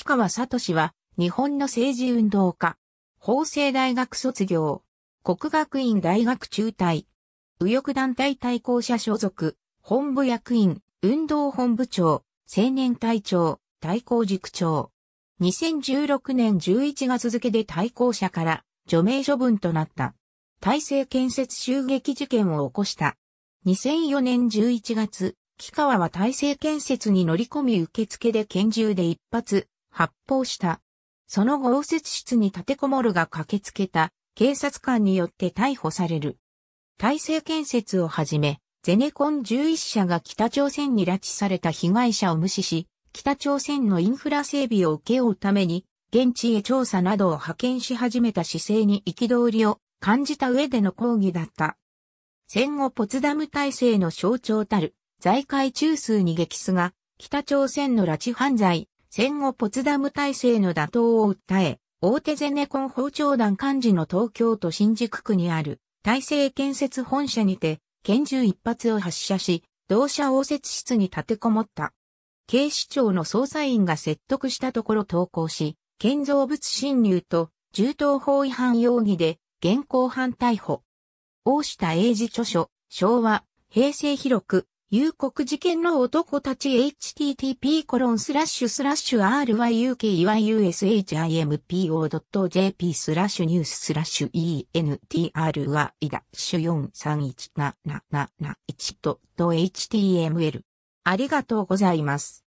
木川聡は、日本の政治運動家。法政大学卒業。国学院大学中退。右翼団体対抗者所属。本部役員、運動本部長、青年隊長、対抗塾長。2016年11月付で対抗者から除名処分となった。体制建設襲撃事件を起こした。2004年11月、木川は体制建設に乗り込み受付で拳銃で一発発砲した。その後応接室に立てこもるが駆けつけた警察官によって逮捕される。体制建設をはじめ、ゼネコン11社が北朝鮮に拉致された被害者を無視し、北朝鮮のインフラ整備を請け負うために、現地へ調査などを派遣し始めた姿勢に憤りを感じた上での抗議だった。戦後ポツダム体制の象徴たる、財界中枢に激すが、北朝鮮の拉致犯罪、戦後ポツダム体制の打倒を訴え、大手ゼネコン包丁団幹事の東京都新宿区にある体制建設本社にて拳銃一発を発射し、同社応接室に立てこもった。警視庁の捜査員が説得したところ投稿し、建造物侵入と銃刀法違反容疑で現行犯逮捕。大下英治著書、昭和、平成広く、有国事件の男たち http コロンスラッシュスラッシュ ryukyushimpo.jp スラッシュニューススラッシュ entry ダッシュ 431771.html ありがとうございます。